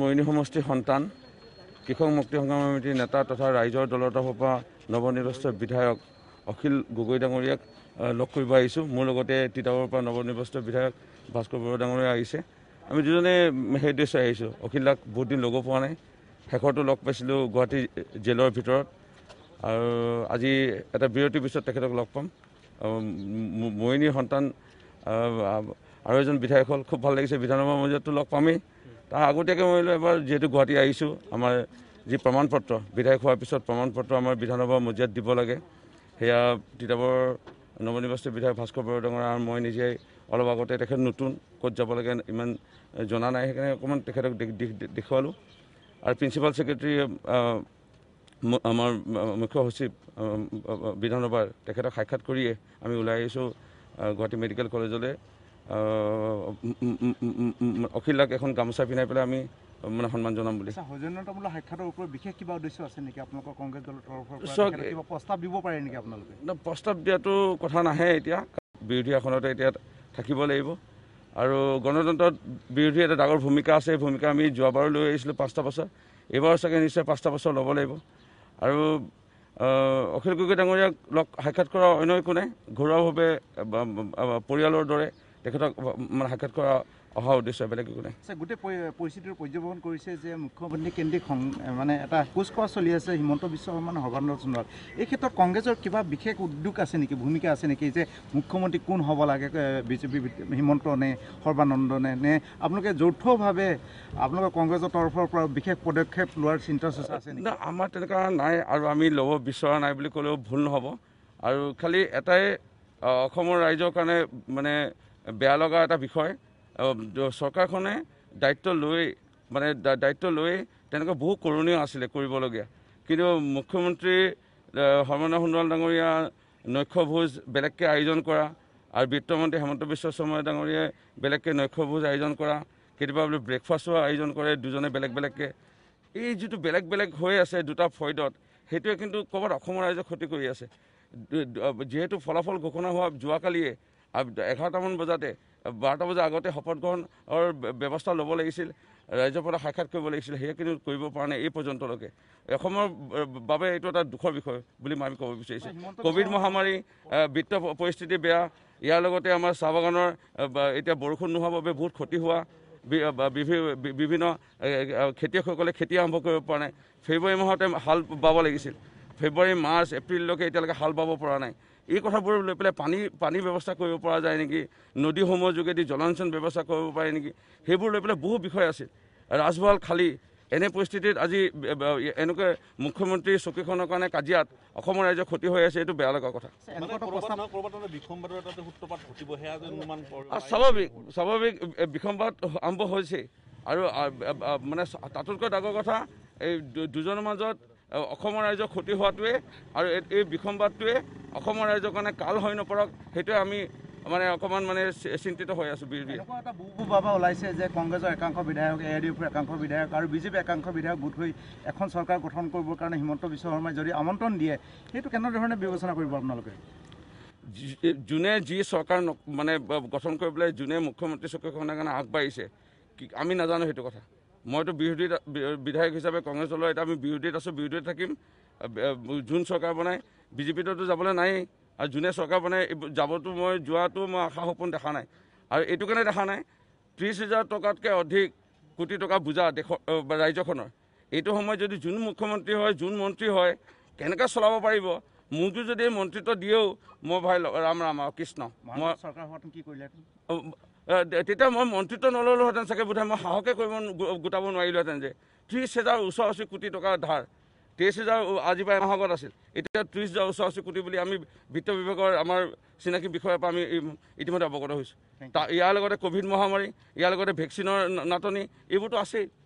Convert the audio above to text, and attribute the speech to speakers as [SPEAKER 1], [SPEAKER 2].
[SPEAKER 1] মৈনী সমষ্টিৰ সন্তান কৃষক মুক্তি সংগ্ৰাম সমিতিৰ নেতা তথা ৰাইজৰ দলৰ তৰফৰ পৰা নৱনিৰ্বাচিত বিধায়ক অখিল গগৈ ডাঙৰীয়াক লগ কৰিব আহিছোঁ মোৰ লগতে তিতাবৰ পৰা নৱনিৰ্বাচিত বিধায়ক ভাস্কৰ বৰুৱা ডাঙৰীয়া আহিছে আমি দুজনে সেই উদ্দেশ্যে আহিছোঁ অখিলাক বহুত দিন ল'ব পৰা নাই শেষৰটো লগ পাইছিলোঁ গুৱাহাটী জেলৰ ভিতৰত আৰু আজি এটা বিৰতিৰ পিছত তেখেতক লগ পাম মৈনীৰ সন্তান আৰু এজন বিধায়ক হ'ল খুব ভাল লাগিছে বিধানসভাৰ মজিয়াতটো লগ পামেই তাৰ আগতীয়াকৈ মই বোলো এবাৰ যিহেতু গুৱাহাটী আহিছোঁ আমাৰ যি প্ৰমাণ পত্ৰ বিধায়ক হোৱাৰ পিছত প্ৰমাণ পত্ৰ আমাৰ বিধানসভাৰ মজিয়াত দিব লাগে সেয়া তিতাবৰ নৱনিৰ্বাচিত বিধায়ক ভাস্কৰ ডাঙৰ আৰু মই নিজেই অলপ আগতে তেখেত নতুন ক'ত যাব লাগে ইমান জনা নাই সেইকাৰণে অকণমান তেখেতক দেখুৱালোঁ আৰু প্ৰিন্সিপাল ছেক্ৰেটেৰী আমাৰ মুখ্য সচিব বিধানসভাৰ তেখেতক সাক্ষাৎ কৰিয়ে আমি ওলাই আহিছোঁ গুৱাহাটী মেডিকেল কলেজলৈ অখিলাক এখন গামোচা পিন্ধাই পেলাই আমি মানে সন্মান জনাম বুলি প্ৰস্তাৱ দিয়াটো কথা নাহে এতিয়া বিৰোধী আসনতে এতিয়া থাকিব লাগিব আৰু গণতন্ত্ৰত বিৰোধীৰ এটা ডাঙৰ ভূমিকা আছে এই ভূমিকা আমি যোৱাবাৰো লৈ আহিছিলোঁ পাঁচটা বছৰ এইবাৰ চাগে নিশ্চয় পাঁচটা বছৰ ল'ব লাগিব আৰু অখিল গগৈ ডাঙৰীয়াক লগ সাক্ষাৎ কৰা অন্য একো নাই ঘৰুৱাভাৱে পৰিয়ালৰ দৰে তেখেতক মানে সাক্ষাৎ কৰা অহা উদ্দেশ্য বেলেগ একো নাই
[SPEAKER 2] আচ্ছা গোটেই পৰিস্থিতিৰ পৰ্যবেক্ষণ কৰিছে যে মুখ্যমন্ত্ৰী কেন্দ্ৰিক মানে এটা কোচ কুচকোৱা চলি আছে হিমন্ত বিশ্ব শৰ্মা সৰ্বানন্দ সোণোৱাল এই ক্ষেত্ৰত কংগ্ৰেছৰ কিবা বিশেষ উদ্যোগ আছে নেকি ভূমিকা আছে নেকি যে মুখ্যমন্ত্ৰী কোন হ'ব লাগে বিজেপি হিমন্ত নে সৰ্বানন্দ নে নে আপোনালোকে যৌথভাৱে আপোনালোকৰ কংগ্ৰেছৰ তৰফৰ পৰা বিশেষ পদক্ষেপ লোৱাৰ চিন্তা চৰ্চা আছে
[SPEAKER 1] নেকি আমাৰ তেনেকুৱা নাই আৰু আমি ল'ব বিচৰা নাই বুলি ক'লেও ভুল নহ'ব আৰু খালি এটাই অসমৰ ৰাইজৰ কাৰণে মানে বেয়া লগা এটা বিষয় চৰকাৰখনে দায়িত্ব লৈ মানে দায়িত্ব লৈ তেনেকুৱা বহু কৰণীয় আছিলে কৰিবলগীয়া কিন্তু মুখ্যমন্ত্ৰী সৰ্বানন্দ সোণোৱাল ডাঙৰীয়া নৈশভোজ বেলেগকৈ আয়োজন কৰা আৰু বিত্তমন্ত্ৰী হেমন্ত বিশ্ব শৰ্মা ডাঙৰীয়াই বেলেগকৈ নৈশভোজ আয়োজন কৰা কেতিয়াবা বোলো ব্ৰেকফাষ্টো আয়োজন কৰে দুজনে বেলেগ বেলেগকৈ এই যিটো বেলেগ বেলেগ হৈ আছে দুটা ফৰিডত সেইটোৱে কিন্তু ক'ৰবাত অসমৰ ৰাইজে ক্ষতি কৰি আছে যিহেতু ফলাফল ঘোষণা হোৱা যোৱাকালিয়ে এঘাৰটামান বজাতে বাৰটা বজাৰ আগতে শপথ গ্ৰহণৰ ব্যৱস্থা ল'ব লাগিছিল ৰাইজৰ পৰা সাক্ষাৎ কৰিব লাগিছিল সেয়া কিন্তু কৰিব পৰা নাই এই পৰ্যন্তলৈকে অসমৰ বাবে এইটো এটা দুখৰ বিষয় বুলি মই আমি ক'ব বিচাৰিছোঁ ক'ভিড মহামাৰী বিত্ত পৰিস্থিতি বেয়া ইয়াৰ লগতে আমাৰ চাহ বাগানৰ এতিয়া বৰষুণ নোহোৱাৰ বাবে বহুত ক্ষতি হোৱা বিভিন্ন খেতিয়কসকলে খেতি আৰম্ভ কৰিব পৰা নাই ফেব্ৰুৱাৰী মাহতে হাল বাব লাগিছিল ফেব্ৰুৱাৰী মাৰ্চ এপ্ৰিললৈকে এতিয়ালৈকে হাল বাব পৰা নাই এই কথাবোৰ লৈ পেলাই পানী পানীৰ ব্যৱস্থা কৰিব পৰা যায় নেকি নদীসমূহৰ যোগেদি জলসিঞ্চন ব্যৱস্থা কৰিব পাৰে নেকি সেইবোৰ লৈ পেলাই বহু বিষয় আছিল ৰাজভৱন খালী এনে পৰিস্থিতিত আজি এনেকৈ মুখ্যমন্ত্ৰীৰ চকীখনৰ কাৰণে কাজিয়াত অসমৰ ৰাইজৰ ক্ষতি হৈ আছে এইটো বেয়া লগা কথা স্বাভাৱিক স্বাভাৱিক বিসম্বাদ আৰম্ভ হৈছে আৰু মানে তাতোতকৈ ডাঙৰ কথা এই দুজনৰ মাজত অসমৰ ৰাইজৰ ক্ষতি হোৱাটোৱে আৰু এই বিসম্বাদটোৱে অসমৰ ৰাইজৰ কাৰণে কাল হৈ নপৰক সেইটোৱে আমি মানে অকণমান মানে চিন্তিত হৈ আছোঁ বিজেপি
[SPEAKER 2] বাবা ওলাইছে যে কংগ্ৰেছৰ একাংশ বিধায়ক এ আই ডি এফৰ একাংশ বিধায়ক আৰু বিজেপিৰ একাংশ বিধায়ক গোট হৈ এখন চৰকাৰ গঠন কৰিবৰ কাৰণে হিমন্ত বিশ্ব শৰ্মাই যদি আমন্ত্ৰণ দিয়ে সেইটো কেনেধৰণে বিবেচনা কৰিব আপোনালোকে
[SPEAKER 1] যোনে যি চৰকাৰ মানে গঠন কৰিবলৈ যোনে মুখ্যমন্ত্ৰী চকীখনৰ কাৰণে আগবাঢ়িছে আমি নাজানো সেইটো কথা মইতো বিৰোধী বিধায়ক হিচাপে কংগ্ৰেছ দলৰ এতিয়া আমি বিৰোধীত আছোঁ বিৰোধীত থাকিম যোন চৰকাৰ বনাই বিজেপিটোতো যাবলৈ নাই আৰু যোনে চৰকাৰ বনাই যাবতো মই যোৱাটো মই আশা সপোন দেখা নাই আৰু এইটো কাৰণে দেখা নাই ত্ৰিছ হাজাৰ টকাতকৈ অধিক কোটি টকা বুজা দেশৰ ৰাজ্যখনৰ এইটো সময়ত যদি যোন মুখ্যমন্ত্ৰী হয় যোন মন্ত্ৰী হয় কেনেকৈ চলাব পাৰিব মোকো যদি মন্ত্ৰিত্ব দিয়েও মই ভাই ৰাম ৰাম আৰু কৃষ্ণ মই চৰকাৰ হোৱাটো কি কৰিলে তেতিয়া মই মন্ত্ৰীত্ব নল'লোহেঁতেন চাগে বোধহয় মই সাহসে কৰিব গোটাব নোৱাৰিলোহেঁতেন যে ত্ৰিছ হেজাৰ ওচৰ ওচৰি কোটি টকাৰ ধাৰ তেইছ হেজাৰ আজি প্ৰায় এমাহ আগত আছিল এতিয়া ত্ৰিছ হেজাৰ ওচৰ ওচৰি কোটি বুলি আমি বিত্ত বিভাগৰ আমাৰ চিনাকি বিষয়ৰ পৰা আমি ইতিমধ্যে অৱগত হৈছোঁ ইয়াৰ লগতে ক'ভিড মহামাৰী ইয়াৰ লগতে ভেকচিনৰ নাটনি এইবোৰতো আছেই